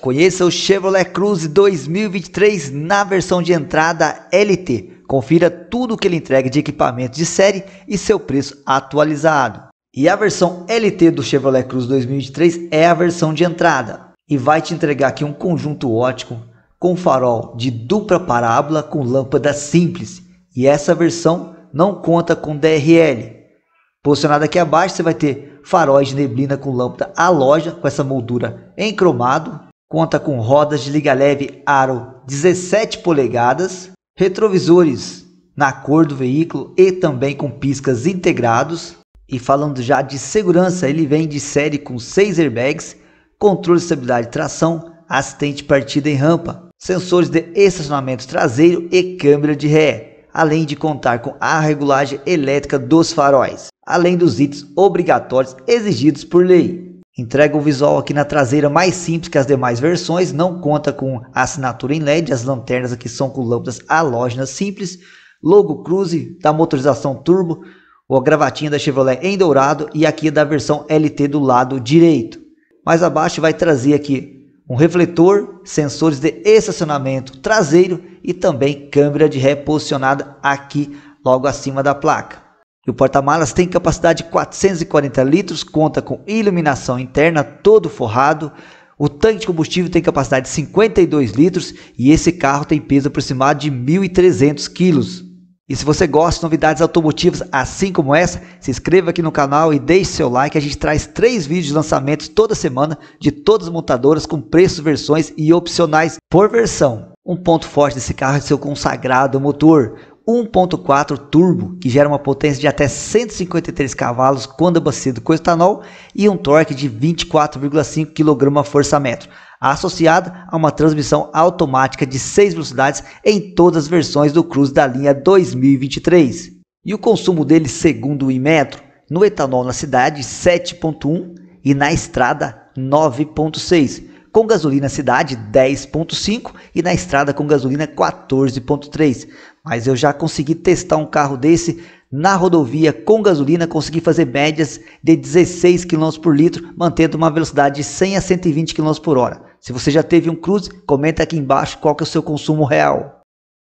Conheça o Chevrolet Cruze 2023 na versão de entrada LT. Confira tudo o que ele entrega de equipamento de série e seu preço atualizado. E a versão LT do Chevrolet Cruze 2023 é a versão de entrada e vai te entregar aqui um conjunto ótico com farol de dupla parábola com lâmpada simples. E essa versão não conta com DRL. Posicionado aqui abaixo, você vai ter faróis de neblina com lâmpada à loja com essa moldura em cromado Conta com rodas de liga leve aro 17 polegadas, retrovisores na cor do veículo e também com piscas integrados. E falando já de segurança, ele vem de série com 6 airbags, controle de estabilidade e tração, assistente partida em rampa, sensores de estacionamento traseiro e câmera de ré, além de contar com a regulagem elétrica dos faróis, além dos itens obrigatórios exigidos por lei. Entrega o visual aqui na traseira mais simples que as demais versões, não conta com a assinatura em LED, as lanternas aqui são com lâmpadas halógenas simples, logo cruze da motorização turbo, a gravatinha da Chevrolet em dourado e aqui é da versão LT do lado direito. Mais abaixo vai trazer aqui um refletor, sensores de estacionamento traseiro e também câmera de ré posicionada aqui logo acima da placa. E o porta-malas tem capacidade de 440 litros, conta com iluminação interna, todo forrado. O tanque de combustível tem capacidade de 52 litros e esse carro tem peso aproximado de 1.300 quilos. E se você gosta de novidades automotivas assim como essa, se inscreva aqui no canal e deixe seu like. A gente traz três vídeos de lançamentos toda semana de todas as montadoras com preços, versões e opcionais por versão. Um ponto forte desse carro é seu consagrado motor. 1.4 turbo, que gera uma potência de até 153 cavalos quando abastecido com etanol e um torque de 24,5 kgfm, associada a uma transmissão automática de 6 velocidades em todas as versões do Cruze da linha 2023. E o consumo dele, segundo o Imetro, no etanol na cidade 7.1 e na estrada 9.6 com gasolina cidade 10.5 e na estrada com gasolina 14.3. Mas eu já consegui testar um carro desse na rodovia com gasolina, consegui fazer médias de 16 km por litro, mantendo uma velocidade de 100 a 120 km por hora. Se você já teve um cruze, comenta aqui embaixo qual que é o seu consumo real.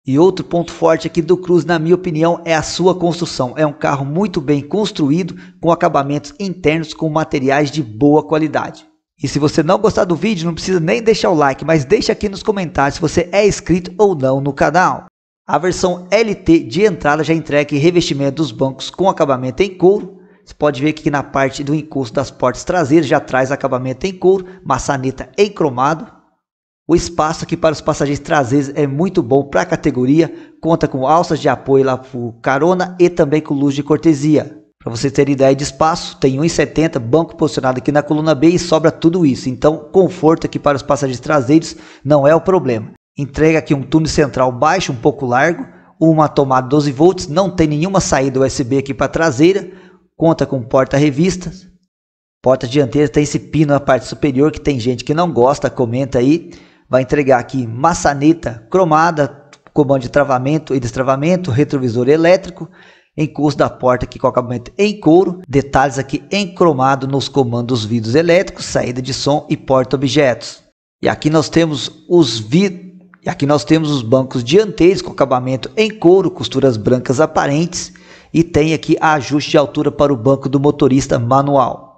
E outro ponto forte aqui do Cruz, na minha opinião, é a sua construção. É um carro muito bem construído, com acabamentos internos com materiais de boa qualidade. E se você não gostar do vídeo, não precisa nem deixar o like, mas deixa aqui nos comentários se você é inscrito ou não no canal. A versão LT de entrada já entrega revestimento dos bancos com acabamento em couro. Você pode ver que aqui na parte do encosto das portas traseiras já traz acabamento em couro, maçaneta em cromado. O espaço aqui para os passageiros traseiros é muito bom para a categoria, conta com alças de apoio lá para carona e também com luz de cortesia. Para você ter ideia de espaço, tem 1,70, banco posicionado aqui na coluna B e sobra tudo isso. Então, conforto aqui para os passageiros traseiros não é o problema. Entrega aqui um túnel central baixo, um pouco largo, uma tomada 12 volts, não tem nenhuma saída USB aqui para traseira, conta com porta-revistas, porta dianteira tem esse pino na parte superior que tem gente que não gosta, comenta aí. Vai entregar aqui maçaneta cromada, comando de travamento e destravamento, retrovisor elétrico, em curso da porta aqui com acabamento em couro, detalhes aqui em cromado nos comandos vidros elétricos, saída de som e porta objetos. E aqui nós temos os vidros e aqui nós temos os bancos dianteiros com acabamento em couro, costuras brancas aparentes e tem aqui ajuste de altura para o banco do motorista manual.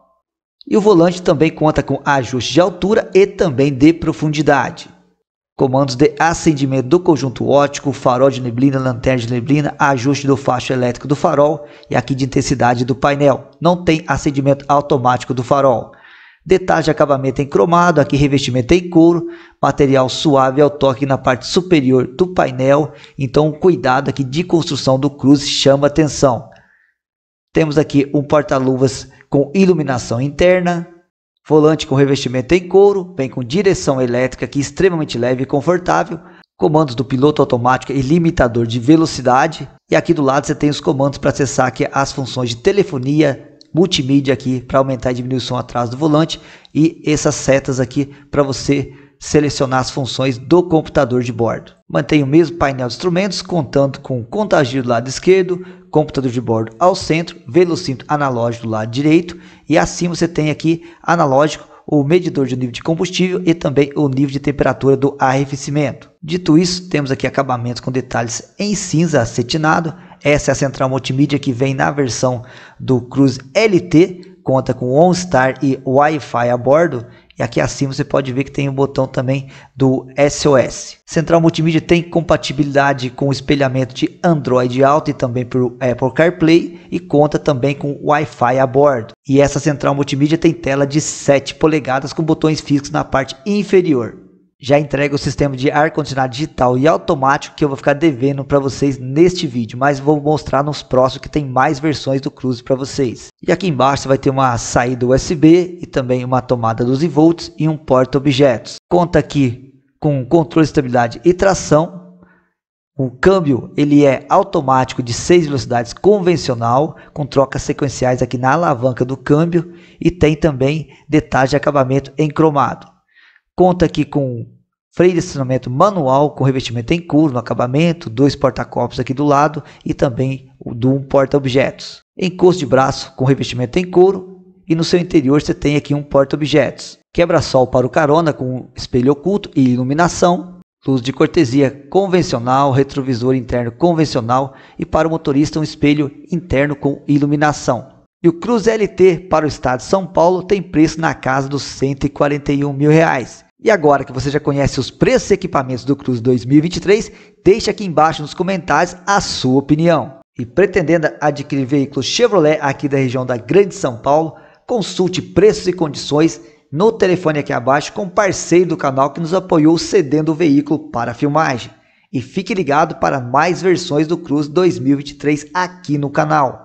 E o volante também conta com ajuste de altura e também de profundidade comandos de acendimento do conjunto óptico, farol de neblina, lanterna de neblina, ajuste do facho elétrico do farol e aqui de intensidade do painel. Não tem acendimento automático do farol. Detalhe de acabamento em cromado, aqui revestimento em couro, material suave ao toque na parte superior do painel, então cuidado aqui de construção do cruze chama atenção. Temos aqui um porta-luvas com iluminação interna, Volante com revestimento em couro, vem com direção elétrica que é extremamente leve e confortável, comandos do piloto automático e limitador de velocidade. E aqui do lado você tem os comandos para acessar aqui as funções de telefonia, multimídia aqui para aumentar e diminuir o som atrás do volante e essas setas aqui para você selecionar as funções do computador de bordo. Mantém o mesmo painel de instrumentos, contando com o contagir do lado esquerdo, computador de bordo ao centro, velocímetro analógico do lado direito e assim você tem aqui analógico o medidor de nível de combustível e também o nível de temperatura do arrefecimento. Dito isso, temos aqui acabamentos com detalhes em cinza acetinado. Essa é a central multimídia que vem na versão do Cruze LT, conta com OnStar e Wi-Fi a bordo e aqui acima você pode ver que tem o botão também do SOS. Central Multimídia tem compatibilidade com espelhamento de Android Auto e também por Apple CarPlay e conta também com Wi-Fi a bordo. E essa central multimídia tem tela de 7 polegadas com botões fixos na parte inferior já entrega o sistema de ar-condicionado digital e automático que eu vou ficar devendo para vocês neste vídeo, mas vou mostrar nos próximos que tem mais versões do Cruze para vocês. E aqui embaixo vai ter uma saída USB e também uma tomada 12 volts e um porta-objetos. Conta aqui com controle de estabilidade e tração. O câmbio ele é automático de 6 velocidades convencional, com trocas sequenciais aqui na alavanca do câmbio e tem também detalhes de acabamento em cromado. Conta aqui com freio de estacionamento manual com revestimento em couro no acabamento, dois porta-copos aqui do lado e também o do um porta-objetos. Encosto de braço com revestimento em couro e no seu interior você tem aqui um porta-objetos. Quebra-sol para o carona com espelho oculto e iluminação. Luz de cortesia convencional, retrovisor interno convencional e para o motorista um espelho interno com iluminação. E o Cruz LT para o estado de São Paulo tem preço na casa dos 141 mil reais. E agora que você já conhece os preços e equipamentos do Cruz 2023, deixe aqui embaixo nos comentários a sua opinião. E pretendendo adquirir veículos Chevrolet aqui da região da Grande São Paulo, consulte preços e condições no telefone aqui abaixo com o parceiro do canal que nos apoiou cedendo o veículo para a filmagem. E fique ligado para mais versões do Cruz 2023 aqui no canal.